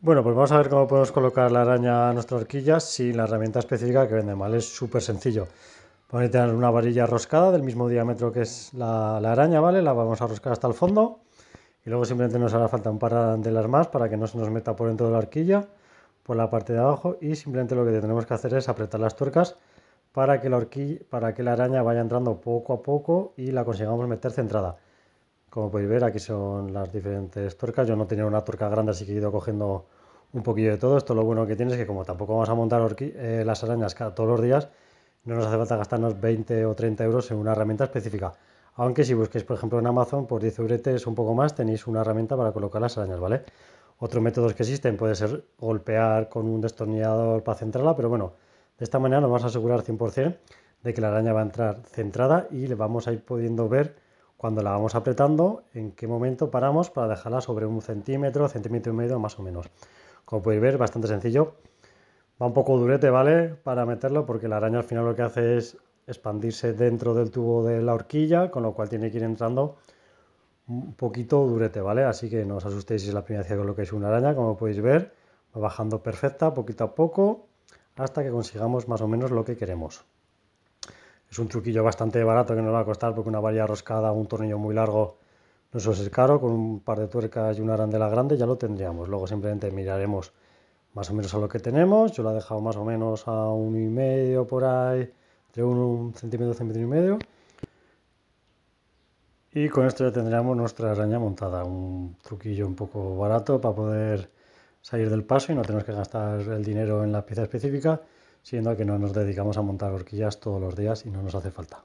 Bueno, pues vamos a ver cómo podemos colocar la araña a nuestra horquilla sin la herramienta específica que vende mal. Es súper sencillo. Vamos tener una varilla roscada del mismo diámetro que es la, araña, ¿vale? La vamos a roscar hasta el fondo. Y luego simplemente nos hará falta un par de las más para que no se nos meta por dentro de la horquilla, por la parte de abajo. Y simplemente lo que tenemos que hacer es apretar las tuercas para que la, horquilla, para que la araña vaya entrando poco a poco y la consigamos meter centrada. Como podéis ver, aquí son las diferentes torcas. Yo no tenía una torca grande, así que he ido cogiendo un poquillo de todo. Esto lo bueno que tiene es que como tampoco vamos a montar eh, las arañas todos los días, no nos hace falta gastarnos 20 o 30 euros en una herramienta específica. Aunque si busquéis, por ejemplo, en Amazon, por 10 es un poco más, tenéis una herramienta para colocar las arañas, ¿vale? Otros métodos que existen puede ser golpear con un destornillador para centrarla, pero bueno, de esta manera nos vamos a asegurar 100% de que la araña va a entrar centrada y le vamos a ir pudiendo ver cuando la vamos apretando, en qué momento paramos para dejarla sobre un centímetro, centímetro y medio más o menos. Como podéis ver, bastante sencillo. Va un poco durete, ¿vale? Para meterlo porque la araña al final lo que hace es expandirse dentro del tubo de la horquilla, con lo cual tiene que ir entrando un poquito durete, ¿vale? Así que no os asustéis si es la primera vez que es una araña, como podéis ver, va bajando perfecta poquito a poco hasta que consigamos más o menos lo que queremos. Es un truquillo bastante barato que nos va a costar porque una varilla roscada, un tornillo muy largo, no suele ser caro. Con un par de tuercas y una arandela grande ya lo tendríamos. Luego simplemente miraremos más o menos a lo que tenemos. Yo la he dejado más o menos a un y medio por ahí, entre un centímetro, centímetro y medio. Y con esto ya tendríamos nuestra araña montada, un truquillo un poco barato para poder salir del paso y no tener que gastar el dinero en la pieza específica siendo que no nos dedicamos a montar horquillas todos los días y no nos hace falta.